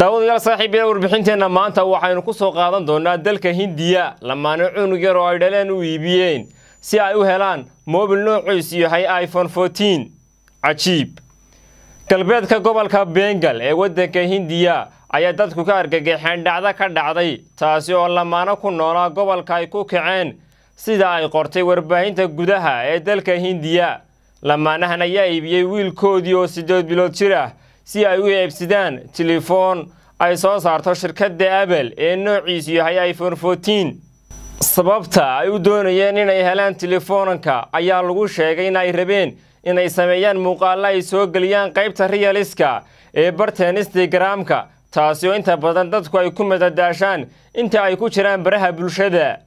daawadayaal saaxiibyada warbixinteenna maanta waxaynu ku soo qaadan doonaa dalka hindiya lamaane cunug yar oo ay dhaleen u iibiyeen si ay u helaan moobil noocoysu yahay iphone fourteen cajiib galbeedka gobolka bengal ee waddanka hindiya ayaa dadku ka argagaxeen dhacdo ka dhacday taasi oo lamaano ku noolaa gobolka ay ku kaceen sida ay qortay warbaahinta gudaha ee dalka hindiya lamaanahan ayaa iibiyey wiilkoodii oo siddeed bilood jir ah si ay u eebsidaan telefoon ay soo saarto shirkadda abel ee noociisu yahay iphone fourteen sababta ay u doonayeen inay helaan telefoonanka ayaa lagu sheegay in ay rabeen inay sameeyaan muuqaalla ay soo geliyaan qaybta riyaliska ee barteen instagaraamka taasi oo inta badan dadku ay ku madadaashaan inta ay ku jiraan baraha bulshada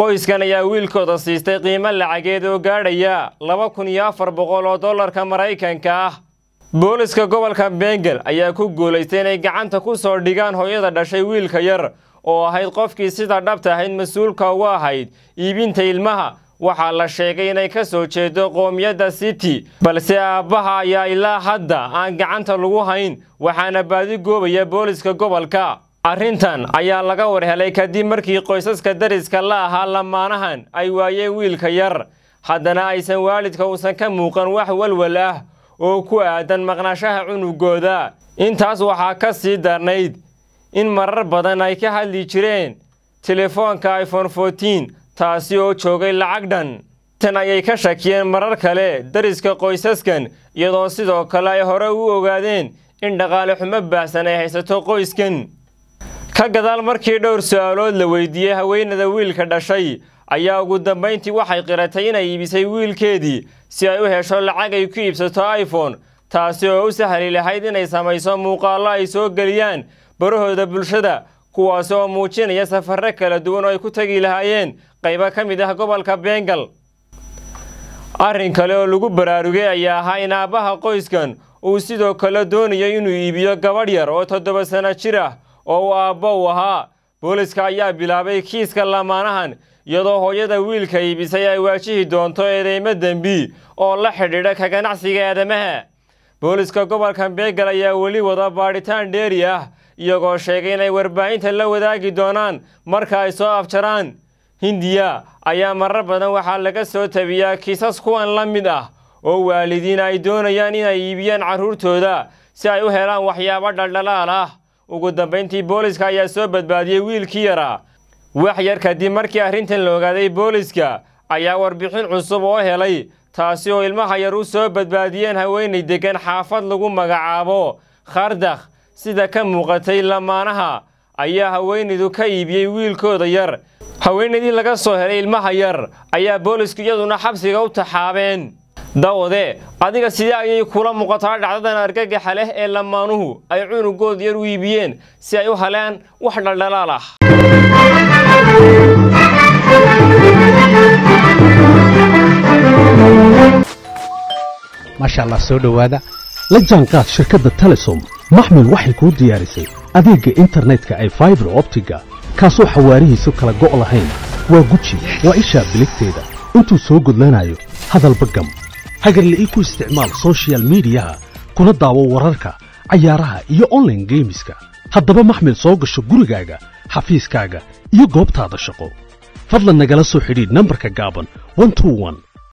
qoyskan ayaa wiilkooda siistay qiimo lacageed oo gaadhaya laba kun iyo afar boqol oo dollarka maraykanka ah booliska gobolka beengel ayaa ku guulaystay inay gacanta ku soo dhigaan hooyada dhashay wiilka yar oo ahayd qofkii sida dhabta ahayd mas-uulka ugu ahayd iibinta ilmaha waxaa la sheegay inay ka soo jeedo qoomiyadda city balse aabbaha ayaa ilaa hadda aan gacanta lagu hayn waxaana baadi goobaya booliska gobolka arrintan ayaa laga warhelay kadib markii qoysaska dariska la ahaa lamaanahan ay waayeen wiilka yar haddana aysan waalidka uusan ka muuqan wax walwal ah oo ku aadan maqnashaha cunugooda intaas waxaa ka sii darnayd in marar badan ay ka hadli jireen telefoonka iphone fotiin taasi oo joogay lacag dhan tan ayay ka shakiyeen marar kale dariska qoysaskan iyadoo sidoo kale ay hore u ogaadeen in dhaqaale xumo baahsan ay haysato qoyskan ka gadaal markii dhowr su'aalood la weydiiyey haweenada wiilka dhashay ayaa ugu dambayntii waxay qiratay inay iibisay wiilkeedii si ay u hesho lacag ay ku iibsato iphone taasi oo u sahli lahayd inay samayso muuqaallo ay soo geliyaan barahooda bulshada kuwaasi oo muujinaya safarro kala duwan oo ay ku tegi lahaayeen qaybo ka mid ah gobolka bengal arrin kale oo lagu baraarugay ayaa ahaa in aabbaha qoyskan uu sidoo kale doonayo inuu iibiyo gabadh yar oo toddoba sano jir ah oo uu aabbo u ahaa booliska ayaa bilaabay kiiska lamaanahan iyadoo hooyada wiilka iibisay ay waajihi doonto edeymo dembi oo la xidhiidha ka ganacsiga aadamaha booliska gobolka beegal ayaa weli wada baadhitaan dheeri ah iyagoo sheegay inay warbaahinta la wadaagi doonaan marka ay soo afjaraan hindiya ayaa marar badan waxaa laga soo tebiyaa kiisas kuwan la mid ah oo waalidiin ay doonayaan inay iibiyaan carruurtooda si ay u helaan waxyaabo dhaldhalaal ah ugu dambayntii booliska ayaa soo badbaadiyey wiilkii yaraa wax yar kadib markii arrintan la ogaaday booliska ayaa warbixin cusub oo helay taasi oo ilmaha yar u soo badbaadiyeen haweenay deggan xaafad lagu magacaabo khardakh sida ka muuqatay lamaanaha ayaa haweenaydu ka iibiyey wiilkooda yar haweenaydii laga soo helay ilmaha yar ayaa boolisku iyaduna xabsiga u taxaabeen dawade adiga sidee ayay kula muuqataa dhacdadan argagaxa leh ee lammaanuhu ay cunugood yar u iibiyeen si ay u haleen wax dhaldhalaal ah maasha allah soo dhowaada la jaanqaad shirkadda telesom maxmil waxay kuu diyaarisay adeegga internetka ay faibar optiga kaasoo xawaarihiisu kala go' lahayn waa guji waa ishaa biligteeda intuu soo gudlanayo hadalba gam hagarle-i ku isticmaal sochial midiyaha kuna daawo wararka cayaaraha iyo online geemiska haddaba maxmed soo gasho gurigaaga xafiiskaaga iyo goobtaada shaqo fadlan nagala soo xidhiidh nambarka gaaban